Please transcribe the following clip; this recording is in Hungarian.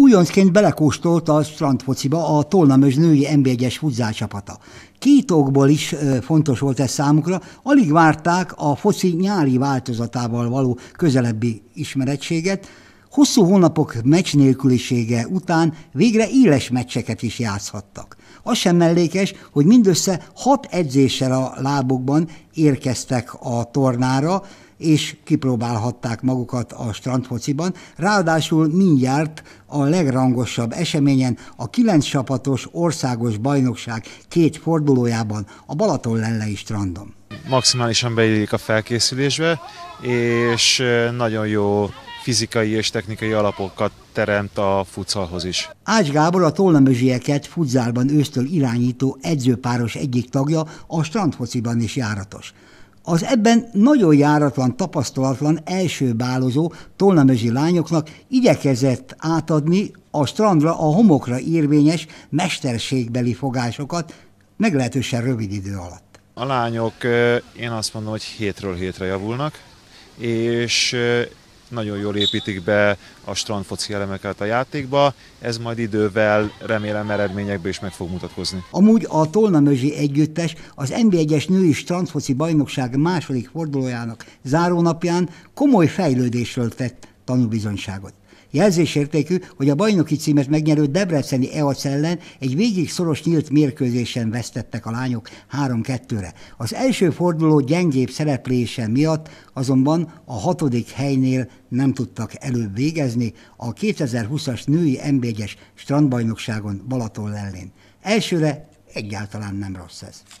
újoncként belekóstolt a strandfociba a Tolnamös női nb 1 csapata. Két okból is fontos volt ez számukra, alig várták a foci nyári változatával való közelebbi ismerettséget, Hosszú hónapok meccs nélkülisége után végre éles meccseket is játszhattak. Az sem mellékes, hogy mindössze hat edzéssel a lábukban érkeztek a tornára, és kipróbálhatták magukat a strandfociban, ráadásul mindjárt a legrangosabb eseményen a kilenc csapatos országos bajnokság két fordulójában a Balaton lellei strandon. Maximálisan beillik a felkészülésbe, és nagyon jó fizikai és technikai alapokat teremt a futszalhoz is. Ács Gábor a tollamözsieket futzálban ősztől irányító edzőpáros egyik tagja, a strandfociban is járatos. Az ebben nagyon járatlan, tapasztalatlan első bálozó tollamözsi lányoknak igyekezett átadni a strandra a homokra érvényes mesterségbeli fogásokat meglehetősen rövid idő alatt. A lányok, én azt mondom, hogy hétről hétre javulnak, és nagyon jól építik be a strandfoci elemeket a játékba, ez majd idővel remélem eredményekbe is meg fog mutatkozni. Amúgy a Tolnamözsi együttes az NB1-es női strandfoci bajnokság második fordulójának zárónapján komoly fejlődésről tett tanúbizonyságot. Jelzésértékű, hogy a bajnoki címet megnyerő Debreceni EAC ellen egy végig szoros nyílt mérkőzésen vesztettek a lányok 3-2-re. Az első forduló gyengébb szereplése miatt azonban a hatodik helynél nem tudtak előbb végezni a 2020-as női mb 1 strandbajnokságon Balaton ellen. Elsőre egyáltalán nem rossz ez.